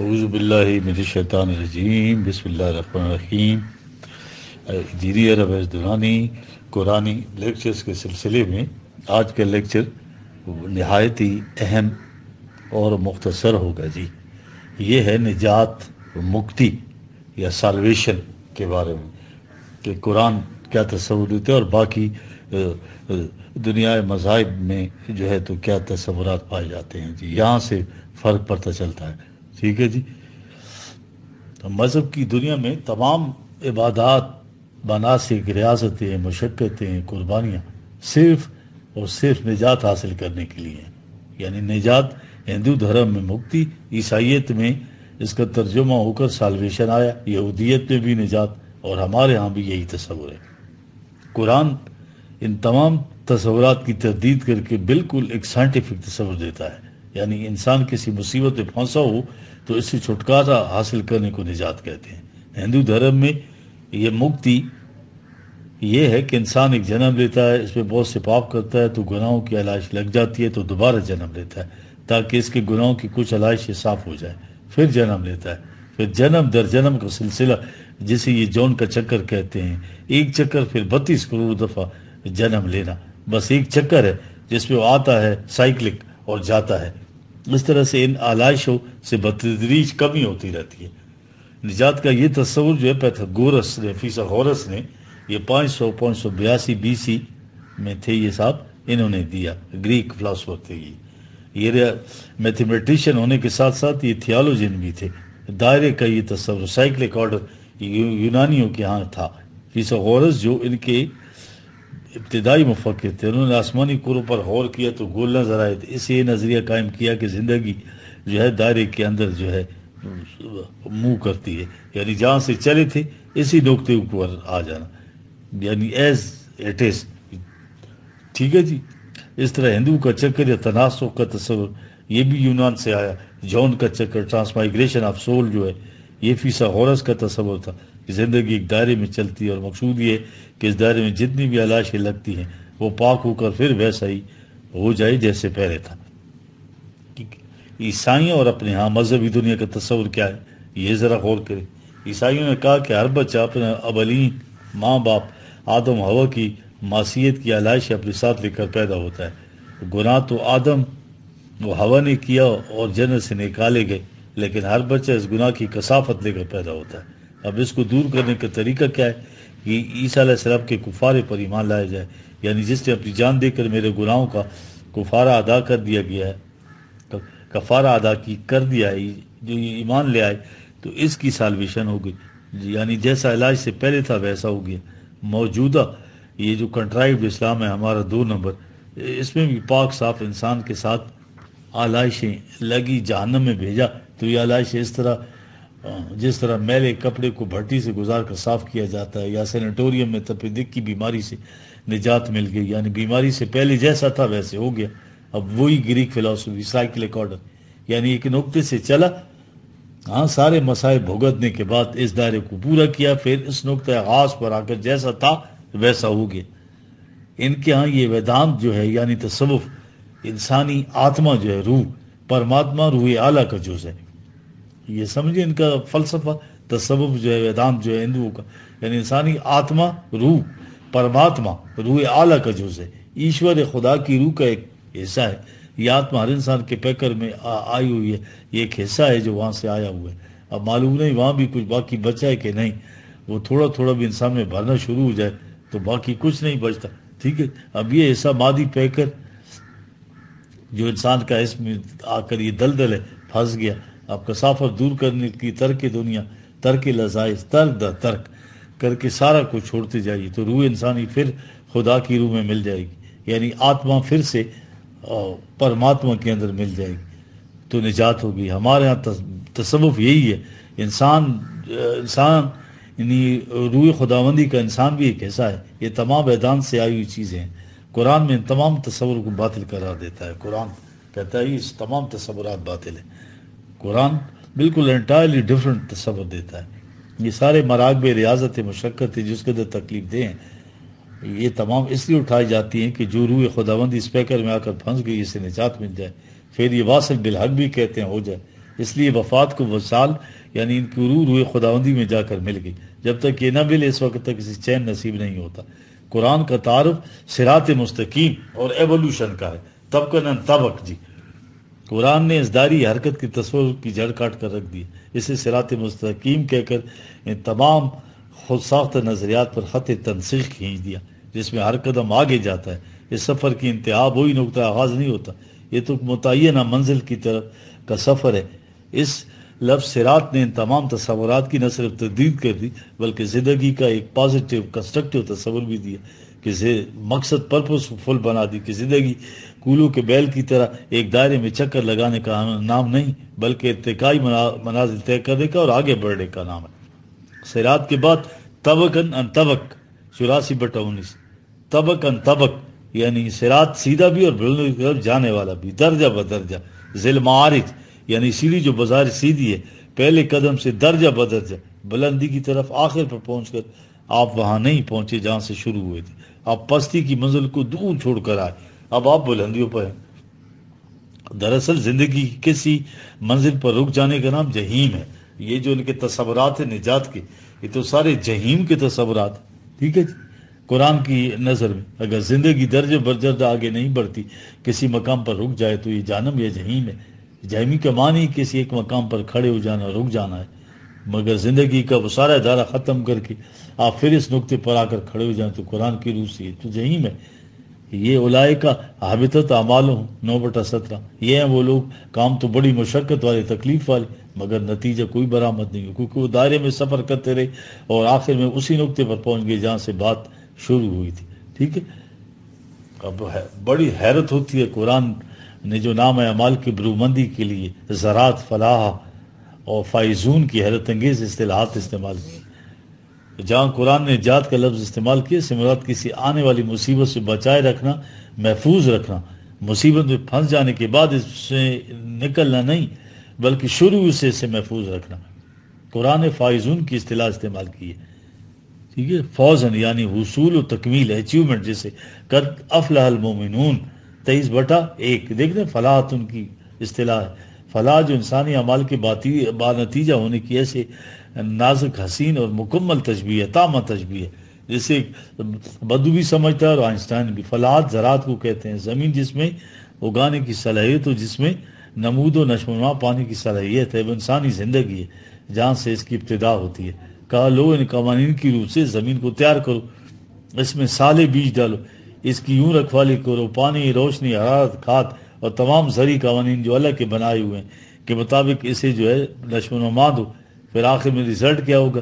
अज़बिल्लाशैतरजीम बसमीम दीदी अरब दुरानी कुरानी लेक्चर्स के सिलसिले में आज का लेक्चर नहायत ही अहम और मुख्तसर होगा जी ये है निजात मुक्ति या सालवेशन के बारे में कि कुरान क्या तस्वुर देते और बाकी दुनिया मजाहब में जो है तो क्या तस्वरत पाए जाते हैं जी यहाँ से फ़र्क पड़ता चलता है ठीक है जी तो मज़हब की दुनिया में तमाम इबादत मनासिक रियासतें मशक्क़तें कुर्बानियाँ सिर्फ और सिर्फ निजात हासिल करने के लिए हैं यानी निजात हिंदू धर्म में मुक्ति ईसाइत में इसका तर्जुमा होकर सालवेशन आया यहूदियत में भी निजात और हमारे यहाँ भी यही तस्वुर है कुरान इन तमाम तस्वरत की तरदीद करके बिल्कुल एक साइंटिफिक तस्वर देता है यानी इंसान किसी मुसीबत में फंसा हो तो इससे छुटकारा हासिल करने को निजात कहते हैं हिंदू धर्म में ये मुक्ति ये है कि इंसान एक जन्म लेता है इसमें बहुत से पाप करता है तो गुनाहों की आलाइश लग जाती है तो दोबारा जन्म लेता है ताकि इसके गुनाहों की कुछ आलाइश साफ हो जाए फिर जन्म लेता है फिर जन्म दर जन्म का सिलसिला जिसे ये जौन का चक्कर कहते हैं एक चक्कर फिर बत्तीस करोड़ दफ़ा जन्म लेना बस एक चक्कर है जिसमें वो आता है साइकिल और जाता है इस तरह से इन आलाइशों से बतदरीज कमी होती रहती है निजात का ये तस्वुर जो है पैथगोरस ने गोरस ने ये पाँच सौ पाँच सौ बयासी सी में थे ये साहब इन्होंने दिया ग्रीक फिलासफर थे ये ये मैथमेटिशियन होने के साथ साथ ये थियालोजन भी थे दायरे का ये तस्वर साइकिल ऑर्डर यूनानियों के यहाँ था गोरस जो इनके इब्तदाई मुफक्र थे उन्होंने आसमानी कुरों पर गौर किया तो गोल नजर आए थे तो इसे ये नज़रिया कायम किया कि ज़िंदगी जो है दायरे के अंदर जो है मुँह करती है यानी जहाँ से चले थे इसी नुकते ऊपर आ जाना यानी एज इट इज़ ठीक है जी इस तरह हिंदू का चक्कर या तनासु का तस्वर ये भी यूनान से आया जॉन का चक्कर ट्रांसमाइग्रेशन ऑफ सोल जो है ये फीसा हॉरस का तस्वर था कि ज़िंदगी एक दायरे में चलती है और मकसूद ये कि इस दायरे में जितनी भी आलाशें लगती हैं वो पाक होकर फिर वैसा ही हो जाए जैसे पहले था ईसाइयों और अपने यहाँ मजहबी दुनिया का तस्वर क्या है ये ज़रा गौर करें ईसाइयों ने कहा कि हर बच्चा अपने अबलीन माँ बाप आदम हवा की मासीत की आलाइश अपने साथ लेकर पैदा होता है गुनाह तो आदम वो हवा ने किया और जन्नत से निकाले गए लेकिन हर बच्चा इस गुनाह की कसाफत लेकर पैदा होता है अब इसको दूर करने का तरीका क्या है कि ईसा सलाम के कुफारे पर ईमान लाया जाए यानी जिसने अपनी जान देकर मेरे गुनाहों का कुफारा अदा कर दिया गया है कफारा अदा की कर दिया है जो ये ईमान ले आए तो इसकी सालवेशन हो गई यानी जैसा इलाज से पहले था वैसा हो गया मौजूदा ये जो कंट्राइव इस्लाम है हमारा दो नंबर इसमें भी पाक साफ इंसान के साथ आलाइशें लगी जहनम में भेजा तो ये आलाइशें इस तरह हाँ, जिस तरह मैले कपड़े को भट्टी से गुजार कर साफ किया जाता है या सेनेटोरियम में तपेदिक की बीमारी से निजात मिल गई यानी बीमारी से पहले जैसा था वैसे हो गया अब वही ग्रीक फिलोसफी साइकिल ऑर्डर यानी एक नुकते से चला हाँ सारे मसाए भुगतने के बाद इस दायरे को पूरा किया फिर इस नुकते आस पर आकर जैसा था वैसा हो गया इनके यहाँ ये वेदांत जो है यानी तस्वुफ इंसानी आत्मा जो है रूह परमात्मा रूह आला का जुज है ये समझिए इनका फलसफा तसवुफ जो है वेदांत जो है हिंदुओं का यानी इंसानी आत्मा रूह परमात्मा रूह आला का जुज है ईश्वर खुदा की रूह का एक हिस्सा है ये आत्मा हर इंसान के पैकर में आई हुई है ये एक हिस्सा है जो वहाँ से आया हुआ है अब मालूम नहीं वहाँ भी कुछ बाकी बचा है कि नहीं वो थोड़ा थोड़ा भी इंसान में भरना शुरू हो जाए तो बाकी कुछ नहीं बचता ठीक है अब ये हिस्सा मादी पैकर जो इंसान का इसमें आकर ये दलदल है फंस गया आप कसाफत दूर करने की तर्क दुनिया तर्क लजाइज तर्क दर तर्क करके सारा कुछ छोड़ते जाइए तो रूह इंसानी फिर खुदा की रूह में मिल जाएगी यानी आत्मा फिर से परमात्मा के अंदर मिल जाएगी तो निजात होगी हमारे यहाँ तसवुफ यही है इंसान इंसान यानी रूह खुदाबंदी का इंसान भी एक ऐसा है ये तमाम वैदान से आई हुई चीज़ें हैं कुरान में इन तमाम तस्वुर को बातिल करा देता है कुरान कहता है इस तमाम तस्वुरात बातिल हैं कुरान बिल्कुल इंटायरली डिफरेंट तस्वर देता है ये सारे मराकब रियाजत मशक्क़त है जिसके अंदर तकलीफ दें ये तमाम इसलिए उठाई जाती हैं कि जो रूह खुदाबंद इस पैकर में आकर फंस गई इसे निजात मिल जाए फिर ये वासल बिलहक भी कहते हैं हो जाए इसलिए वफात को वसाल यानी इनकी रू रूह खुदाबंदी में जाकर मिल गई जब तक ये ना मिले इस वक्त तक किसी चैन नसीब नहीं होता कुरान का तारफ सिरात मुस्तकीम और एवोल्यूशन का है तबकन तबक जी कुरान ने इस दारी हरकत की तस्वर की जड़ काट कर रख दी इसे सिरात मुस्तकीम कहकर इन तमाम खुद साख्त नज़रियात पर ख़त तनसीख खींच दिया जिसमें हर कदम आगे जाता है इस सफ़र की इंतहा वही नुकता आगाज़ नहीं होता ये तो मुतन मंजिल की तरफ का सफ़र है इस लफ सिरात ने इन तमाम तस्वरत की न सिर्फ तरदीद कर दी बल्कि ज़िंदगी का एक पॉजिटिव कंस्ट्रक्टिव तस्वर भी दिया किसे मकसद पर्पसफुल बना दी कि ज़िंदगी कूलू के बैल की तरह एक दायरे में चक्कर लगाने का नाम नहीं बल्कि इरतकाई मना, मनाजिल तय करने का और आगे बढ़ने का नाम है सैरात के बाद तबकन अन तबक चौरासी बटा उन्नीस तबक अन तबक यानी सिरात सीधा भी और बिल्डों की तरफ जाने वाला भी दर्जा ब दर्जा जिल मारिज यानी सीढ़ी जो बाजार सीधी है पहले कदम से दर्जा ब दर्जा बुलंदी की तरफ आखिर पर पहुंचकर आप वहां नहीं पहुंचे जहां से शुरू हुए थे आप पस्ती की मंजिल को दूर छोड़कर आए अब आप बुलंदियों पर हैं दरअसल जिंदगी की किसी मंजिल पर रुक जाने का नाम जहीम है ये जो इनके तस्वरत है निजात के ये तो सारे जहीम के तस्वरत ठीक है जी कुरान की नज़र में अगर ज़िंदगी दर्ज बरजर्द आगे नहीं बढ़ती किसी मकाम पर रुक जाए तो ये जानम यह जहीम है जहमी का मान ही किसी एक मकाम पर खड़े हो जाना रुक जाना है मगर जिंदगी का वो सारा इदारा ख़त्म करके आप फिर इस नुकते पर आकर खड़े हो जाए तो कुरान की रूह से तो जहीम में ये उलाए का हाबितत अमाल हूँ नौ बटा सत्रह ये हैं वो लोग काम तो बड़ी मशक्कत वाले तकलीफ वाले मगर नतीजा कोई बरामद नहीं हो क्योंकि वो दायरे में सफ़र करते रहे और आखिर में उसी नुकते पर पहुंच गए जहाँ से बात शुरू हुई थी ठीक है अब है, बड़ी हैरत होती है कुरान ने जो नाम है अमाल की ब्रूमंदी के लिए ज़रात फलाह और फाइजून की हैरत अंगेज असलाहत इस्तेमाल की जहाँ कुरान ने जात का लफ्ज़ इस्तेमाल किया सिमरात किसी आने वाली मुसीबत से बचाए रखना महफूज रखना मुसीबत में फंस जाने के बाद इससे निकलना नहीं बल्कि शुरू से इसे महफूज रखना कुरान फाइजून की असलाह इस्तेमाल की है ठीक है फौजन यानी हसूल और तकमील अचीवमेंट जैसे कर अफलाहल मोमिन तेईस बटा एक देख फलाहत उनकी असलाह है फला जो इंसानी अमाल के बाती बानतीजा होने की ऐसे नाजुक हसीन और मुकम्मल तजबी है तामा तजबी है जिसे बदू भी समझता है और आइंस्टाइन भी फलाद ज़रात को कहते हैं ज़मीन जिसमें उगाने की सलाहियत हो जिसमें नमूद व नशोनुमा पाने की सलाहियत है वो इंसानी ज़िंदगी है जहाँ से इसकी इब्तदा होती है कहा लो इन कवानीन की रूप से ज़मीन को तैयार करो इसमें साले बीज डालो इसकी यूं रखवाली करो पानी रोशनी हरारत खाद और तमाम जरी कवानीन जो अलग के बनाए हुए हैं के मुताबिक इसे जो है नशो नमाद दो फिर आखिर में रिजल्ट क्या होगा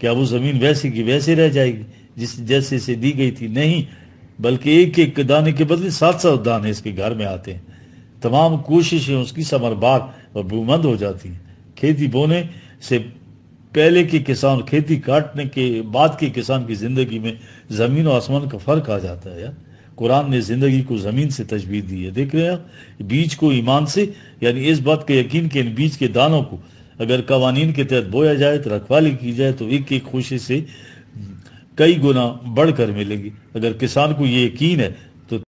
क्या वो ज़मीन वैसी की वैसे रह जाएगी जिस जैसे इसे दी गई थी नहीं बल्कि एक एक दाने के बदले सात सात दाने इसके घर में आते हैं तमाम कोशिशें उसकी समरबार और भूमंद हो जाती हैं खेती बोने से पहले के किसान खेती काटने के बाद के किसान की ज़िंदगी में ज़मीन और आसमान का फ़र्क आ जाता है यार कुरान ने ज़िंदगी को ज़मीन से तजवीज दी है देख रहे हैं बीज को ईमान से यानी इस बात के यकीन के इन बीज के दानों को अगर कवानीन के तहत बोया जाए तो रखवाली की जाए तो एक एक खुशी से कई गुना बढ़कर मिलेगी अगर किसान को ये यकीन है